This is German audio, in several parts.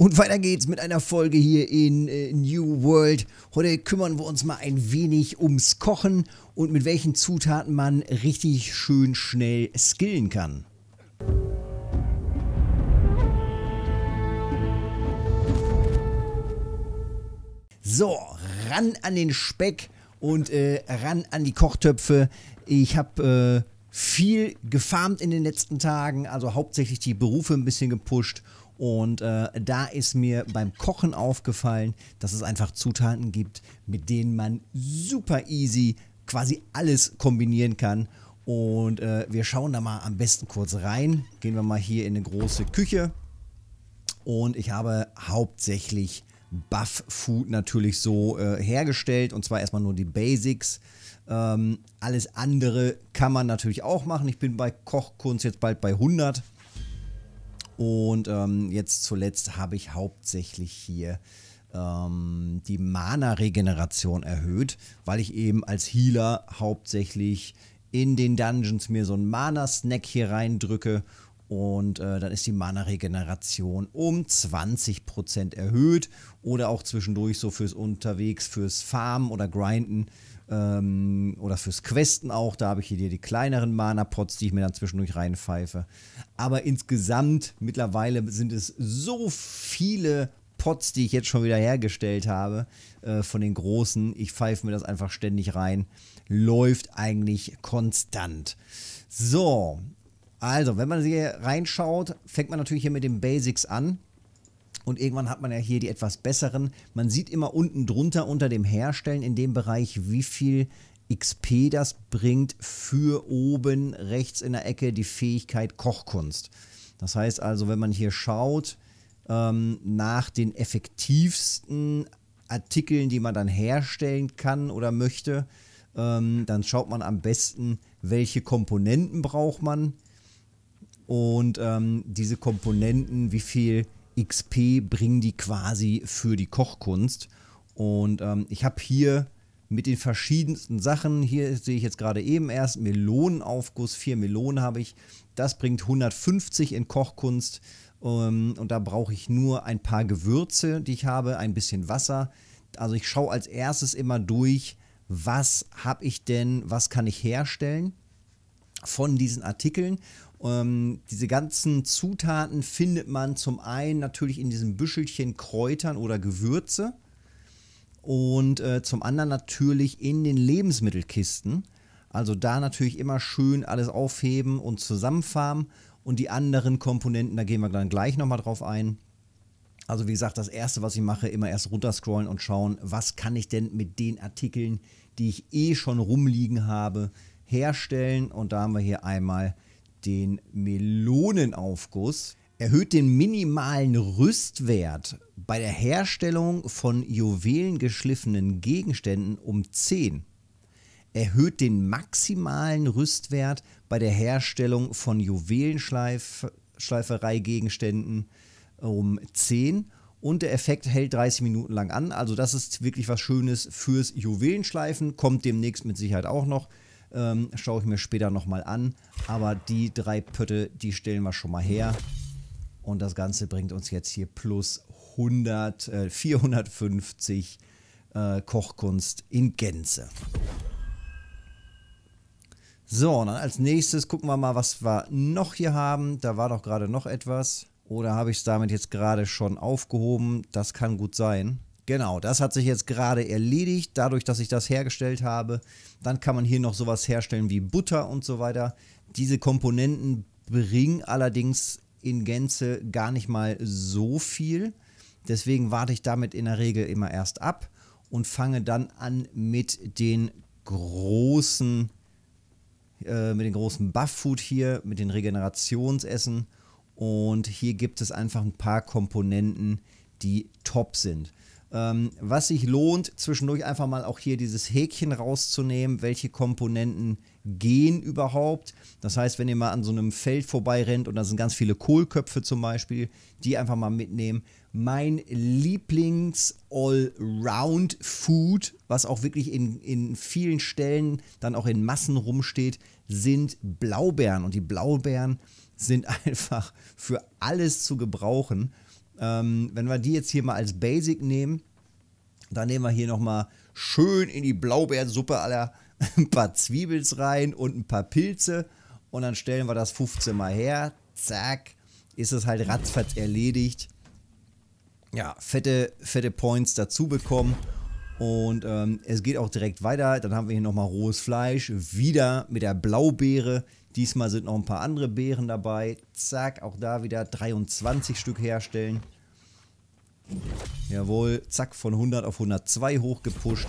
Und weiter geht's mit einer Folge hier in äh, New World. Heute kümmern wir uns mal ein wenig ums Kochen und mit welchen Zutaten man richtig schön schnell skillen kann. So, ran an den Speck und äh, ran an die Kochtöpfe. Ich habe äh, viel gefarmt in den letzten Tagen, also hauptsächlich die Berufe ein bisschen gepusht und äh, da ist mir beim Kochen aufgefallen, dass es einfach Zutaten gibt, mit denen man super easy quasi alles kombinieren kann. Und äh, wir schauen da mal am besten kurz rein. Gehen wir mal hier in eine große Küche. Und ich habe hauptsächlich Buff Food natürlich so äh, hergestellt. Und zwar erstmal nur die Basics. Ähm, alles andere kann man natürlich auch machen. Ich bin bei Kochkunst jetzt bald bei 100. Und ähm, jetzt zuletzt habe ich hauptsächlich hier ähm, die Mana-Regeneration erhöht, weil ich eben als Healer hauptsächlich in den Dungeons mir so einen Mana-Snack hier reindrücke und äh, dann ist die Mana-Regeneration um 20% erhöht oder auch zwischendurch so fürs Unterwegs, fürs Farmen oder Grinden ähm, oder fürs Questen auch. Da habe ich hier die kleineren Mana-Pots, die ich mir dann zwischendurch reinpfeife. Aber insgesamt mittlerweile sind es so viele Pots, die ich jetzt schon wieder hergestellt habe, äh, von den großen. Ich pfeife mir das einfach ständig rein. Läuft eigentlich konstant. So, also, wenn man hier reinschaut, fängt man natürlich hier mit den Basics an. Und irgendwann hat man ja hier die etwas besseren. Man sieht immer unten drunter unter dem Herstellen in dem Bereich, wie viel XP das bringt für oben rechts in der Ecke die Fähigkeit Kochkunst. Das heißt also, wenn man hier schaut ähm, nach den effektivsten Artikeln, die man dann herstellen kann oder möchte, ähm, dann schaut man am besten, welche Komponenten braucht man und ähm, diese Komponenten, wie viel XP bringen die quasi für die Kochkunst. Und ähm, ich habe hier mit den verschiedensten Sachen, hier sehe ich jetzt gerade eben erst Melonenaufguss, vier Melonen habe ich. Das bringt 150 in Kochkunst. Ähm, und da brauche ich nur ein paar Gewürze, die ich habe, ein bisschen Wasser. Also ich schaue als erstes immer durch, was habe ich denn, was kann ich herstellen von diesen Artikeln. Ähm, diese ganzen Zutaten findet man zum einen natürlich in diesem Büschelchen Kräutern oder Gewürze und äh, zum anderen natürlich in den Lebensmittelkisten. Also da natürlich immer schön alles aufheben und zusammenfarmen und die anderen Komponenten, da gehen wir dann gleich nochmal drauf ein. Also wie gesagt, das Erste, was ich mache, immer erst runterscrollen und schauen, was kann ich denn mit den Artikeln, die ich eh schon rumliegen habe, herstellen. Und da haben wir hier einmal den Melonenaufguss. Erhöht den minimalen Rüstwert bei der Herstellung von juwelengeschliffenen Gegenständen um 10. Erhöht den maximalen Rüstwert bei der Herstellung von Juwelenschleifereigegenständen um 10 und der Effekt hält 30 Minuten lang an. Also das ist wirklich was Schönes fürs Juwelenschleifen, kommt demnächst mit Sicherheit auch noch. Ähm, Schaue ich mir später nochmal an. Aber die drei Pötte, die stellen wir schon mal her. Und das Ganze bringt uns jetzt hier plus 100, äh, 450 äh, Kochkunst in Gänze. So, und dann als nächstes gucken wir mal, was wir noch hier haben. Da war doch gerade noch etwas. Oder habe ich es damit jetzt gerade schon aufgehoben? Das kann gut sein. Genau, das hat sich jetzt gerade erledigt, dadurch, dass ich das hergestellt habe. Dann kann man hier noch sowas herstellen wie Butter und so weiter. Diese Komponenten bringen allerdings in Gänze gar nicht mal so viel. Deswegen warte ich damit in der Regel immer erst ab und fange dann an mit den großen, äh, mit den großen Buff-Food hier, mit den Regenerationsessen. Und hier gibt es einfach ein paar Komponenten, die top sind. Ähm, was sich lohnt, zwischendurch einfach mal auch hier dieses Häkchen rauszunehmen, welche Komponenten gehen überhaupt. Das heißt, wenn ihr mal an so einem Feld vorbeirennt und da sind ganz viele Kohlköpfe zum Beispiel, die einfach mal mitnehmen. Mein Lieblings-Allround-Food, was auch wirklich in, in vielen Stellen dann auch in Massen rumsteht, sind Blaubeeren. Und die Blaubeeren sind einfach für alles zu gebrauchen. Ähm, wenn wir die jetzt hier mal als Basic nehmen, dann nehmen wir hier nochmal schön in die Blaubeersuppe aller ein paar Zwiebels rein und ein paar Pilze. Und dann stellen wir das 15 mal her. Zack. Ist es halt ratzfatz erledigt. Ja, fette, fette Points dazu bekommen. Und ähm, es geht auch direkt weiter. Dann haben wir hier nochmal rohes Fleisch. Wieder mit der Blaubeere. Diesmal sind noch ein paar andere Beeren dabei. Zack, auch da wieder 23 Stück herstellen. Jawohl, zack, von 100 auf 102 hochgepusht.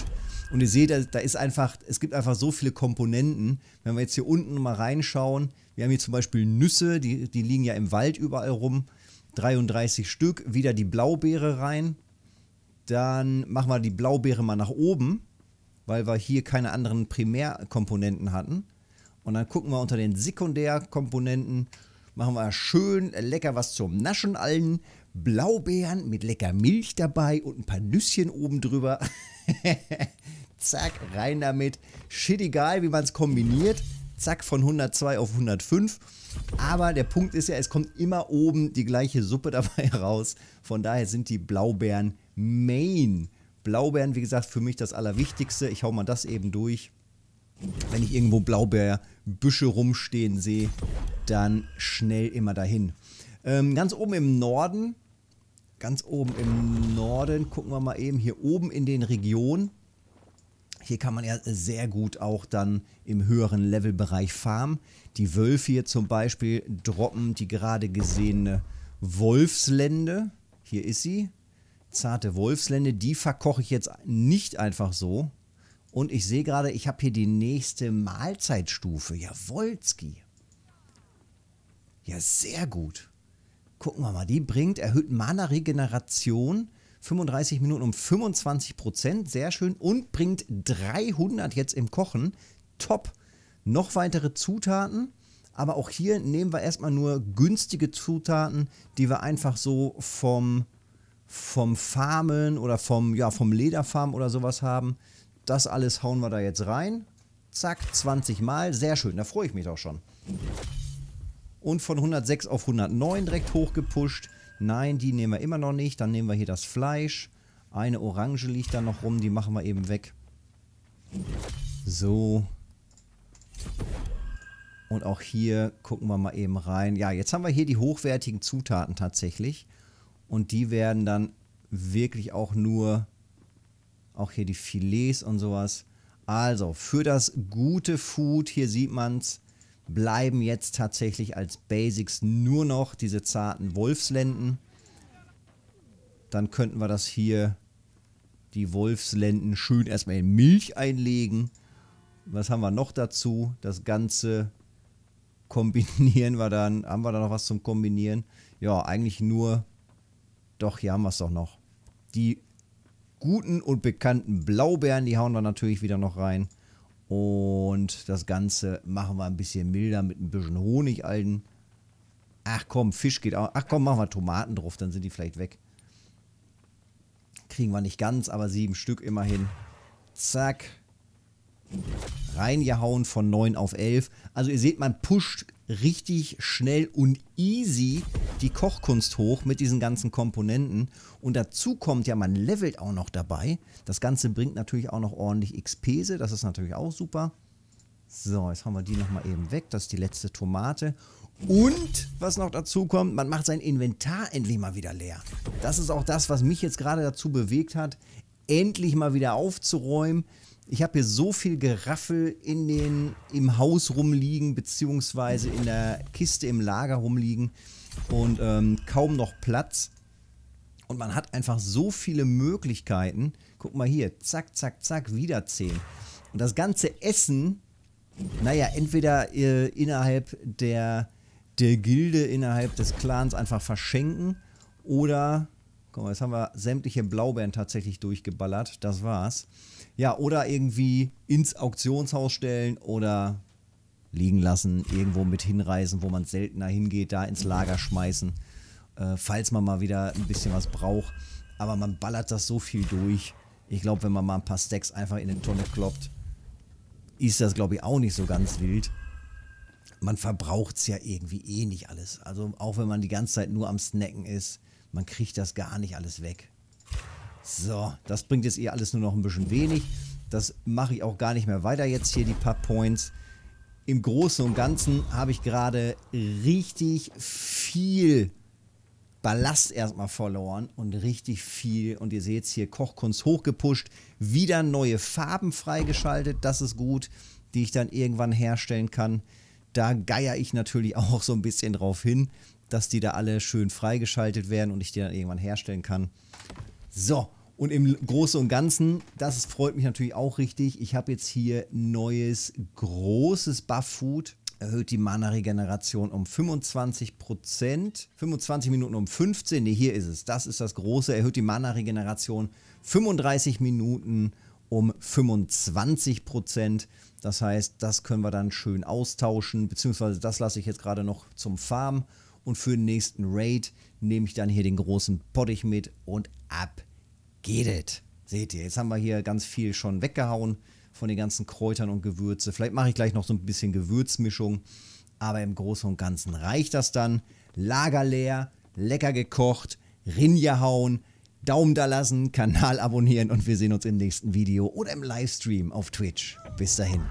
Und ihr seht, da ist einfach, es gibt einfach so viele Komponenten. Wenn wir jetzt hier unten mal reinschauen, wir haben hier zum Beispiel Nüsse, die, die liegen ja im Wald überall rum. 33 Stück, wieder die Blaubeere rein. Dann machen wir die Blaubeere mal nach oben, weil wir hier keine anderen Primärkomponenten hatten. Und dann gucken wir unter den Sekundärkomponenten, machen wir schön lecker was zum Naschen allen. Blaubeeren mit lecker Milch dabei und ein paar Nüsschen oben drüber. Zack, rein damit. Shit egal, wie man es kombiniert. Zack, von 102 auf 105. Aber der Punkt ist ja, es kommt immer oben die gleiche Suppe dabei raus. Von daher sind die Blaubeeren Main. Blaubeeren, wie gesagt, für mich das Allerwichtigste. Ich hau mal das eben durch. Wenn ich irgendwo Blaubeerbüsche rumstehen sehe, dann schnell immer dahin. Ähm, ganz oben im Norden, ganz oben im Norden, gucken wir mal eben hier oben in den Regionen. Hier kann man ja sehr gut auch dann im höheren Levelbereich farmen. Die Wölfe hier zum Beispiel droppen die gerade gesehene Wolfslende. Hier ist sie zarte Wolfslende, die verkoche ich jetzt nicht einfach so. Und ich sehe gerade, ich habe hier die nächste Mahlzeitstufe. Jawolski. Ja, sehr gut. Gucken wir mal, die bringt erhöht Mana-Regeneration 35 Minuten um 25 Prozent. Sehr schön. Und bringt 300 jetzt im Kochen. Top. Noch weitere Zutaten. Aber auch hier nehmen wir erstmal nur günstige Zutaten, die wir einfach so vom vom Farmen oder vom, ja, vom Lederfarm oder sowas haben. Das alles hauen wir da jetzt rein. Zack, 20 Mal. Sehr schön, da freue ich mich auch schon. Und von 106 auf 109 direkt hochgepusht. Nein, die nehmen wir immer noch nicht. Dann nehmen wir hier das Fleisch. Eine Orange liegt da noch rum, die machen wir eben weg. So. Und auch hier gucken wir mal eben rein. Ja, jetzt haben wir hier die hochwertigen Zutaten tatsächlich. Und die werden dann wirklich auch nur, auch hier die Filets und sowas. Also, für das gute Food, hier sieht man es, bleiben jetzt tatsächlich als Basics nur noch diese zarten Wolfslenden. Dann könnten wir das hier, die Wolfslenden, schön erstmal in Milch einlegen. Was haben wir noch dazu? Das Ganze kombinieren wir dann. Haben wir da noch was zum Kombinieren? Ja, eigentlich nur doch, hier haben wir es doch noch. Die guten und bekannten Blaubeeren, die hauen wir natürlich wieder noch rein. Und das Ganze machen wir ein bisschen milder mit ein bisschen Honig allen. Ach komm, Fisch geht auch. Ach komm, machen wir Tomaten drauf, dann sind die vielleicht weg. Kriegen wir nicht ganz, aber sieben Stück immerhin. Zack. Reingehauen von 9 auf 11. Also ihr seht, man pusht richtig schnell und easy die Kochkunst hoch mit diesen ganzen Komponenten. Und dazu kommt ja, man levelt auch noch dabei. Das Ganze bringt natürlich auch noch ordentlich XPse, das ist natürlich auch super. So, jetzt haben wir die nochmal eben weg. Das ist die letzte Tomate. Und was noch dazu kommt, man macht sein Inventar endlich mal wieder leer. Das ist auch das, was mich jetzt gerade dazu bewegt hat, endlich mal wieder aufzuräumen. Ich habe hier so viel Geraffel in den, im Haus rumliegen, beziehungsweise in der Kiste im Lager rumliegen und ähm, kaum noch Platz. Und man hat einfach so viele Möglichkeiten. Guck mal hier, zack, zack, zack, wieder 10. Und das ganze Essen, naja, entweder äh, innerhalb der, der Gilde, innerhalb des Clans einfach verschenken oder Guck mal, jetzt haben wir sämtliche Blaubeeren tatsächlich durchgeballert. Das war's. Ja, oder irgendwie ins Auktionshaus stellen oder liegen lassen, irgendwo mit hinreisen, wo man seltener hingeht, da ins Lager schmeißen, äh, falls man mal wieder ein bisschen was braucht. Aber man ballert das so viel durch. Ich glaube, wenn man mal ein paar Stacks einfach in den Tonne kloppt, ist das, glaube ich, auch nicht so ganz wild. Man verbraucht es ja irgendwie eh nicht alles. Also auch wenn man die ganze Zeit nur am Snacken ist, man kriegt das gar nicht alles weg. So, das bringt jetzt ihr eh alles nur noch ein bisschen wenig. Das mache ich auch gar nicht mehr weiter jetzt hier, die paar Points. Im Großen und Ganzen habe ich gerade richtig viel Ballast erstmal verloren und richtig viel. Und ihr seht es hier, Kochkunst hochgepusht, wieder neue Farben freigeschaltet, das ist gut, die ich dann irgendwann herstellen kann. Da geier ich natürlich auch so ein bisschen drauf hin, dass die da alle schön freigeschaltet werden und ich die dann irgendwann herstellen kann. So, und im Großen und Ganzen, das freut mich natürlich auch richtig. Ich habe jetzt hier neues großes Buff-Food. Erhöht die Mana-Regeneration um 25%. 25 Minuten um 15. Ne, hier ist es. Das ist das große. Erhöht die Mana-Regeneration 35 Minuten um 25%. Das heißt, das können wir dann schön austauschen. Beziehungsweise das lasse ich jetzt gerade noch zum Farmen. Und für den nächsten Raid nehme ich dann hier den großen Pottich mit und ab geht es. Seht ihr, jetzt haben wir hier ganz viel schon weggehauen von den ganzen Kräutern und Gewürze. Vielleicht mache ich gleich noch so ein bisschen Gewürzmischung. Aber im Großen und Ganzen reicht das dann. Lager leer, lecker gekocht, Rinja hauen, Daumen da lassen, Kanal abonnieren und wir sehen uns im nächsten Video oder im Livestream auf Twitch. Bis dahin.